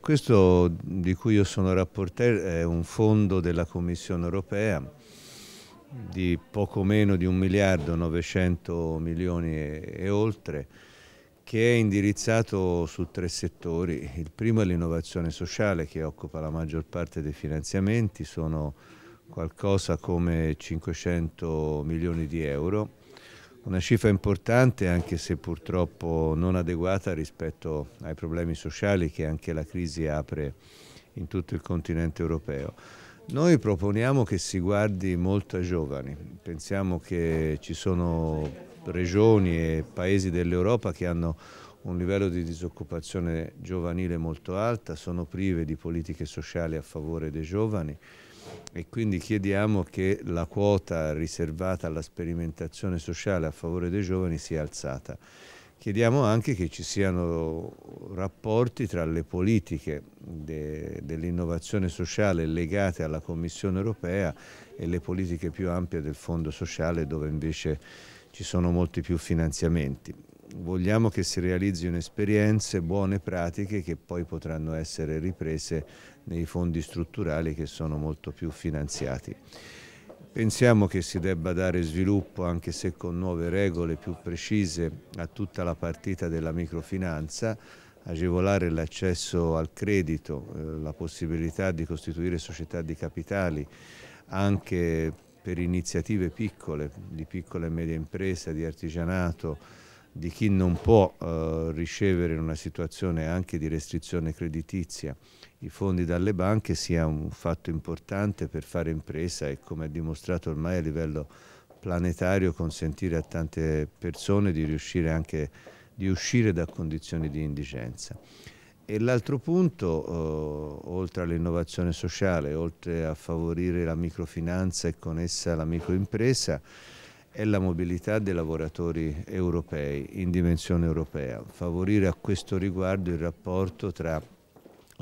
Questo di cui io sono rapporteur è un fondo della Commissione europea di poco meno di 1 miliardo 900 milioni e, e oltre che è indirizzato su tre settori. Il primo è l'innovazione sociale che occupa la maggior parte dei finanziamenti, sono qualcosa come 500 milioni di euro una cifra importante anche se purtroppo non adeguata rispetto ai problemi sociali che anche la crisi apre in tutto il continente europeo. Noi proponiamo che si guardi molto ai giovani, pensiamo che ci sono regioni e paesi dell'Europa che hanno un livello di disoccupazione giovanile molto alta, sono prive di politiche sociali a favore dei giovani e quindi chiediamo che la quota riservata alla sperimentazione sociale a favore dei giovani sia alzata. Chiediamo anche che ci siano rapporti tra le politiche de, dell'innovazione sociale legate alla Commissione europea e le politiche più ampie del Fondo sociale dove invece ci sono molti più finanziamenti vogliamo che si realizzino esperienze, buone pratiche che poi potranno essere riprese nei fondi strutturali che sono molto più finanziati. Pensiamo che si debba dare sviluppo, anche se con nuove regole più precise, a tutta la partita della microfinanza, agevolare l'accesso al credito, eh, la possibilità di costituire società di capitali anche per iniziative piccole, di piccola e medie imprese, di artigianato, di chi non può eh, ricevere in una situazione anche di restrizione creditizia i fondi dalle banche sia un fatto importante per fare impresa e come è dimostrato ormai a livello planetario consentire a tante persone di riuscire anche di uscire da condizioni di indigenza. E l'altro punto, eh, oltre all'innovazione sociale, oltre a favorire la microfinanza e con essa la microimpresa, è la mobilità dei lavoratori europei in dimensione europea, favorire a questo riguardo il rapporto tra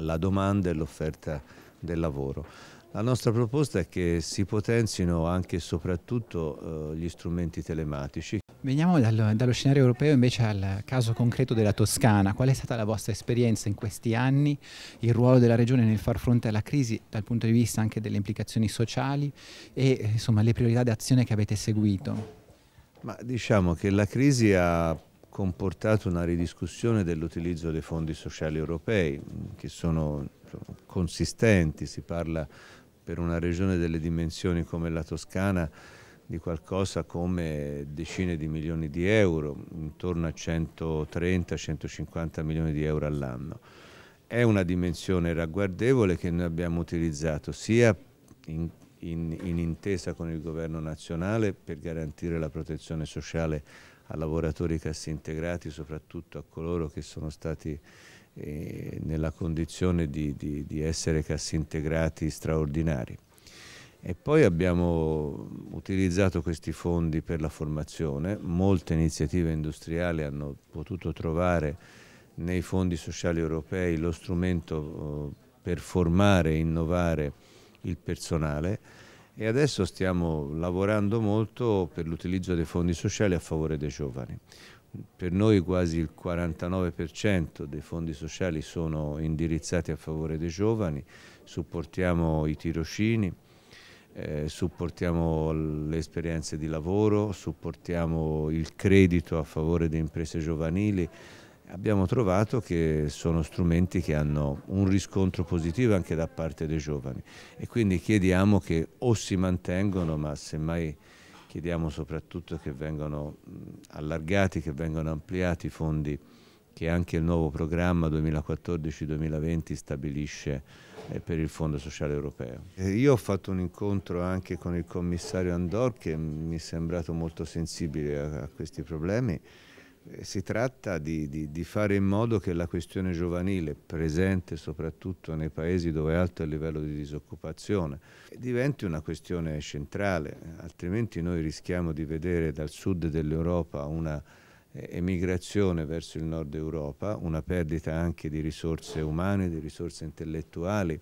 la domanda e l'offerta del lavoro. La nostra proposta è che si potenzino anche e soprattutto eh, gli strumenti telematici Veniamo dal, dallo scenario europeo invece al caso concreto della Toscana. Qual è stata la vostra esperienza in questi anni, il ruolo della Regione nel far fronte alla crisi dal punto di vista anche delle implicazioni sociali e eh, insomma, le priorità d'azione che avete seguito? Ma diciamo che la crisi ha comportato una ridiscussione dell'utilizzo dei fondi sociali europei che sono consistenti, si parla per una regione delle dimensioni come la Toscana di qualcosa come decine di milioni di euro, intorno a 130-150 milioni di euro all'anno. È una dimensione ragguardevole che noi abbiamo utilizzato sia in, in, in intesa con il governo nazionale per garantire la protezione sociale a lavoratori cassi integrati, soprattutto a coloro che sono stati eh, nella condizione di, di, di essere cassintegrati straordinari e poi abbiamo utilizzato questi fondi per la formazione, molte iniziative industriali hanno potuto trovare nei fondi sociali europei lo strumento eh, per formare e innovare il personale e adesso stiamo lavorando molto per l'utilizzo dei fondi sociali a favore dei giovani. Per noi quasi il 49% dei fondi sociali sono indirizzati a favore dei giovani, supportiamo i tirocini, eh, supportiamo le esperienze di lavoro, supportiamo il credito a favore di imprese giovanili, abbiamo trovato che sono strumenti che hanno un riscontro positivo anche da parte dei giovani e quindi chiediamo che o si mantengono ma semmai chiediamo soprattutto che vengano allargati, che vengano ampliati i fondi che anche il nuovo programma 2014-2020 stabilisce e per il Fondo Sociale Europeo. Io ho fatto un incontro anche con il commissario Andor che mi è sembrato molto sensibile a, a questi problemi. Si tratta di, di, di, fare in modo che la questione giovanile, presente soprattutto nei paesi dove è alto il livello di disoccupazione, diventi una questione centrale, altrimenti noi rischiamo di vedere dal sud dell'Europa una emigrazione verso il nord Europa, una perdita anche di risorse umane, di risorse intellettuali.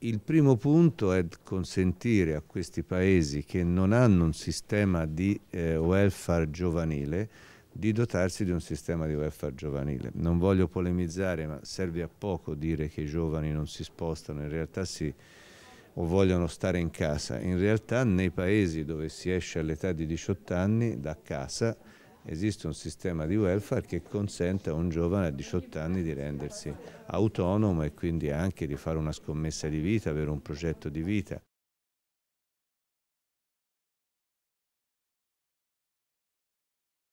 Il primo punto è consentire a questi paesi che non hanno un sistema di eh, welfare giovanile di dotarsi di un sistema di welfare giovanile. Non voglio polemizzare, ma serve a poco dire che i giovani non si spostano, in realtà sì, o vogliono stare in casa. In realtà nei paesi dove si esce all'età di 18 anni da casa esiste un sistema di welfare che consente a un giovane a 18 anni di rendersi autonomo e quindi anche di fare una scommessa di vita, avere un progetto di vita.